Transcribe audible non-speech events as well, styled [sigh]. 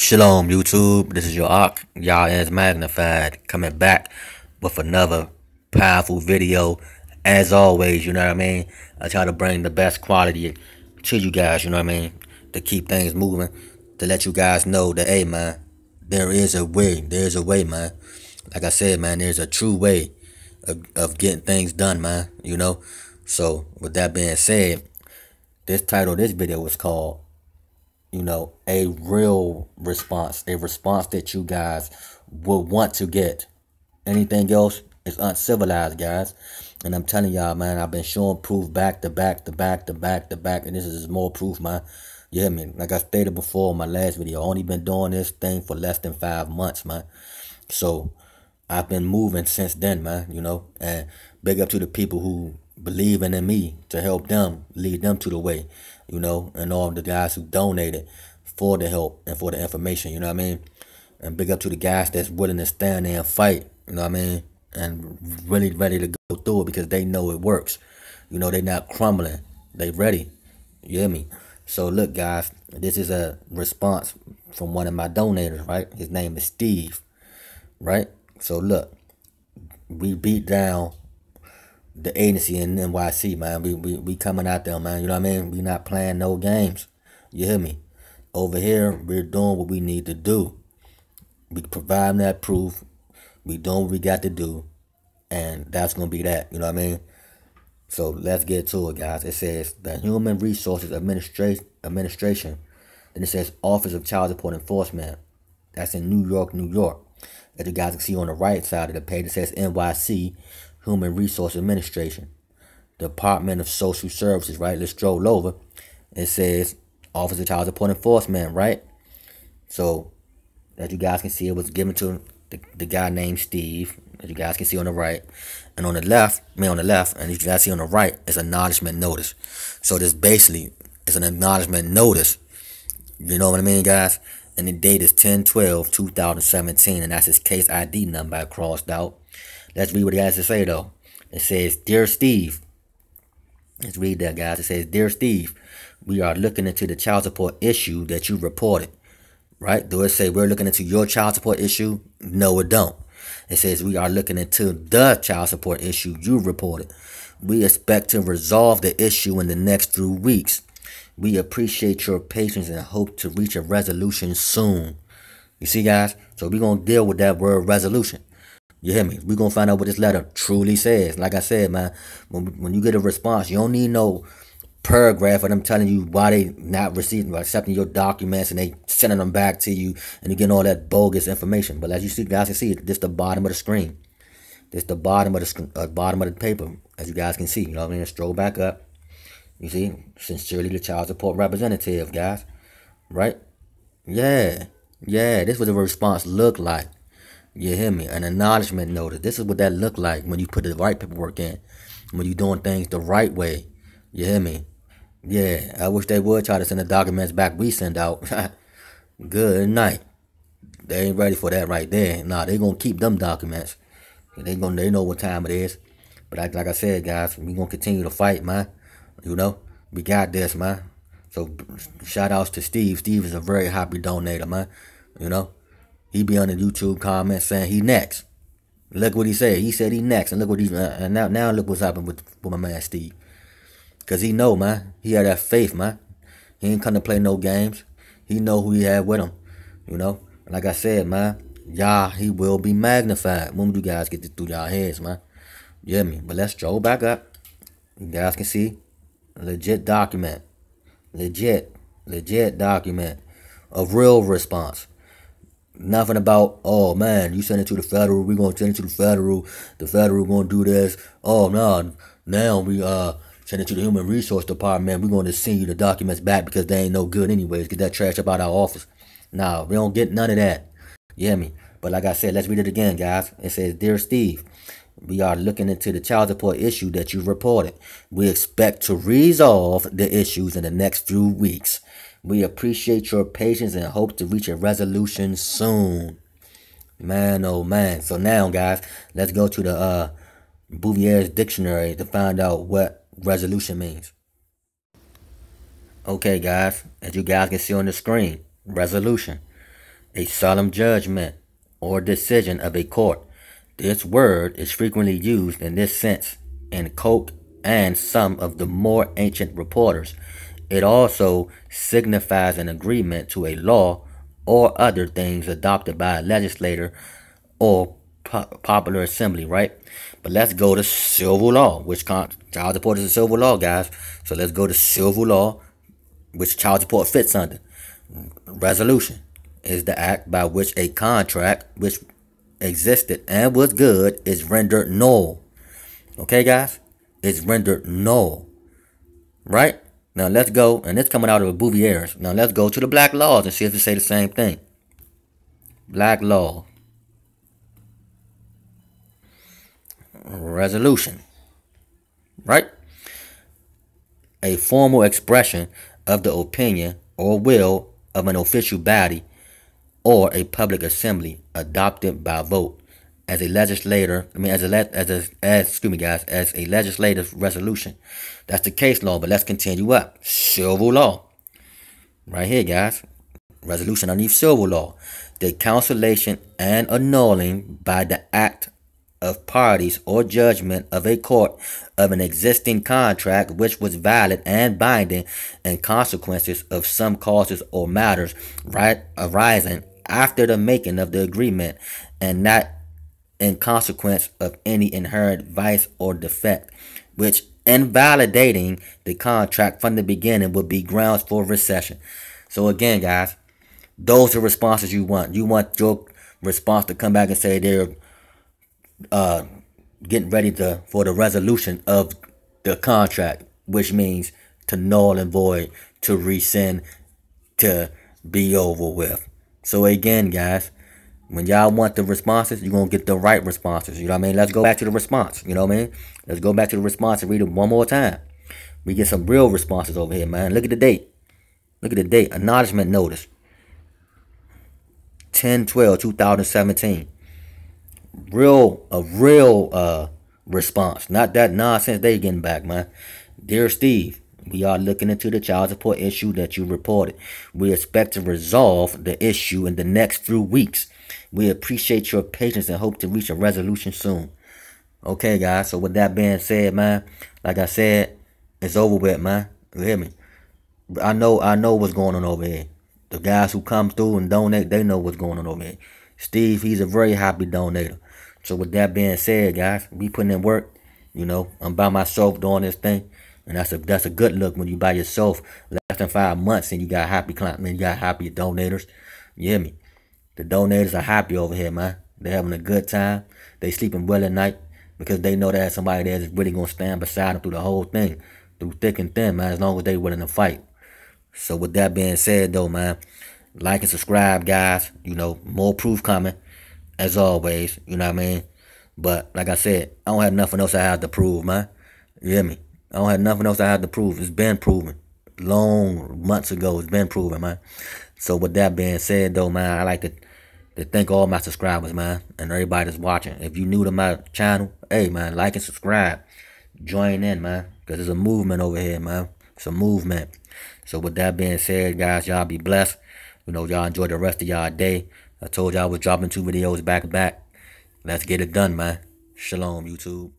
Shalom YouTube, this is your Ark, y'all magnified, coming back with another powerful video. As always, you know what I mean? I try to bring the best quality to you guys, you know what I mean? To keep things moving, to let you guys know that, hey man, there is a way, there's a way man. Like I said man, there's a true way of, of getting things done man, you know? So with that being said, this title, this video was called you know, a real response, a response that you guys would want to get. Anything else is uncivilized, guys. And I'm telling y'all, man, I've been showing proof back to back to back to back to back. And this is more proof, man. You hear me? Like I stated before in my last video, I only been doing this thing for less than five months, man. So I've been moving since then, man, you know. And big up to the people who believing in me to help them lead them to the way, you know, and all the guys who donated for the help and for the information, you know what I mean? And big up to the guys that's willing to stand there and fight, you know what I mean? And really ready to go through it because they know it works. You know, they're not crumbling. They ready. You hear me? So look guys, this is a response from one of my donors, right? His name is Steve. Right? So look, we beat down the agency in NYC, man. We, we we coming out there, man. You know what I mean? We not playing no games. You hear me? Over here, we're doing what we need to do. We providing that proof. We doing what we got to do. And that's gonna be that. You know what I mean? So let's get to it, guys. It says the Human Resources Administration Administration. Then it says Office of Child Support Enforcement. That's in New York, New York. As you guys can see on the right side of the page, it says NYC Human Resource Administration, Department of Social Services, right? Let's stroll over. It says Office of Child Support Enforcement, right? So, as you guys can see, it was given to the, the guy named Steve, as you guys can see on the right. And on the left, I mean on the left, and you guys see on the right, is acknowledgement notice. So this basically is an acknowledgement notice. You know what I mean, guys? And the date is 10-12-2017, and that's his case ID number I crossed out. Let's read what he has to say though. It says, Dear Steve, let's read that, guys. It says, Dear Steve, we are looking into the child support issue that you reported. Right? Do it say we're looking into your child support issue? No, it don't. It says we are looking into the child support issue you reported. We expect to resolve the issue in the next few weeks. We appreciate your patience and hope to reach a resolution soon. You see, guys? So we're going to deal with that word resolution. You hear me? We're going to find out what this letter truly says. Like I said, man, when, when you get a response, you don't need no paragraph of them telling you why they not receiving or accepting your documents and they sending them back to you and you're getting all that bogus information. But as you see, guys can see, this the bottom of the screen. This the bottom of the uh, bottom of the paper, as you guys can see. You know what I mean? Stroll back up. You see, sincerely the child support representative, guys. Right? Yeah. Yeah, this what the response look like. You hear me? An acknowledgement notice. This is what that look like when you put the right paperwork in, when you doing things the right way. You hear me? Yeah, I wish they would try to send the documents back we send out. [laughs] Good night. They ain't ready for that right there. Nah, they gonna keep them documents. They gonna they know what time it is. But like, like I said, guys, we gonna continue to fight, man. You know, we got this, man. So shout outs to Steve. Steve is a very happy donator, man. You know, he be on the YouTube comments saying he next. Look what he said. He said he next, and look what he and uh, uh, now now look what's happened with with my man Steve. Cause he know man, he had that faith man. He ain't come to play no games. He know who he had with him, you know. And like I said man, y'all he will be magnified when you guys get this through y'all heads man. You hear me? But let's stroll back up. You guys can see legit document, legit, legit document of real response. Nothing about, oh man, you send it to the federal, we gonna send it to the federal, the federal gonna do this. Oh no, nah, now we uh send it to the human resource department, we gonna send you the documents back because they ain't no good anyways, get that trash up out our office. Nah, we don't get none of that. Yeah me? But like I said, let's read it again, guys. It says, Dear Steve, we are looking into the child support issue that you reported. We expect to resolve the issues in the next few weeks. We appreciate your patience and hope to reach a resolution soon. Man, oh man. So now, guys, let's go to the uh, Bouvier's dictionary to find out what resolution means. Okay, guys, as you guys can see on the screen, resolution. A solemn judgment or decision of a court. This word is frequently used in this sense in Coke and some of the more ancient reporters it also signifies an agreement to a law or other things adopted by a legislator or po popular assembly, right? But let's go to civil law, which child support is a civil law, guys. So let's go to civil law, which child support fits under. Resolution is the act by which a contract which existed and was good is rendered null. Okay, guys? It's rendered null. Right? Now let's go, and it's coming out of Bouvier's. Now let's go to the Black Laws and see if they say the same thing. Black Law. Resolution. Right? A formal expression of the opinion or will of an official body or a public assembly adopted by vote as a legislator, I mean, as a, as a, as, excuse me guys, as a legislative resolution. That's the case law, but let's continue up. Civil law. Right here, guys. Resolution underneath civil law. The cancellation and annulling by the act of parties or judgment of a court of an existing contract which was valid and binding and consequences of some causes or matters right arising after the making of the agreement and not in consequence of any inherent vice or defect, which invalidating the contract from the beginning would be grounds for recession. So again, guys, those are responses you want. You want your response to come back and say they're uh, getting ready to for the resolution of the contract, which means to null and void, to rescind, to be over with. So again, guys, when y'all want the responses, you're going to get the right responses. You know what I mean? Let's go back to the response. You know what I mean? Let's go back to the response and read it one more time. We get some real responses over here, man. Look at the date. Look at the date. Acknowledgement notice. 10 12 2017 real a real uh response not that nonsense they getting back man dear steve we are looking into the child support issue that you reported we expect to resolve the issue in the next few weeks we appreciate your patience and hope to reach a resolution soon. Okay, guys. So with that being said, man, like I said, it's over with, man. You hear me? I know, I know what's going on over here. The guys who come through and donate, they know what's going on over here. Steve, he's a very happy donator. So with that being said, guys, we putting in work. You know, I'm by myself doing this thing. And that's a that's a good look when you by yourself less than five months and you got happy clients, man, you got happy donators. You hear me? The donators are happy over here, man. They're having a good time. They sleeping well at night because they know they have somebody that's really gonna stand beside them through the whole thing, through thick and thin, man. As long as they willing to fight. So with that being said, though, man, like and subscribe, guys. You know, more proof coming, as always. You know what I mean? But like I said, I don't have nothing else I have to prove, man. You hear me? I don't have nothing else I have to prove. It's been proven long months ago. It's been proven, man. So with that being said, though, man, I like to to thank all my subscribers, man, and everybody that's watching. If you're new to my channel, hey, man, like and subscribe. Join in, man, because there's a movement over here, man. It's a movement. So with that being said, guys, y'all be blessed. You know, y'all enjoy the rest of y'all day. I told y'all I was dropping two videos back to back. Let's get it done, man. Shalom, YouTube.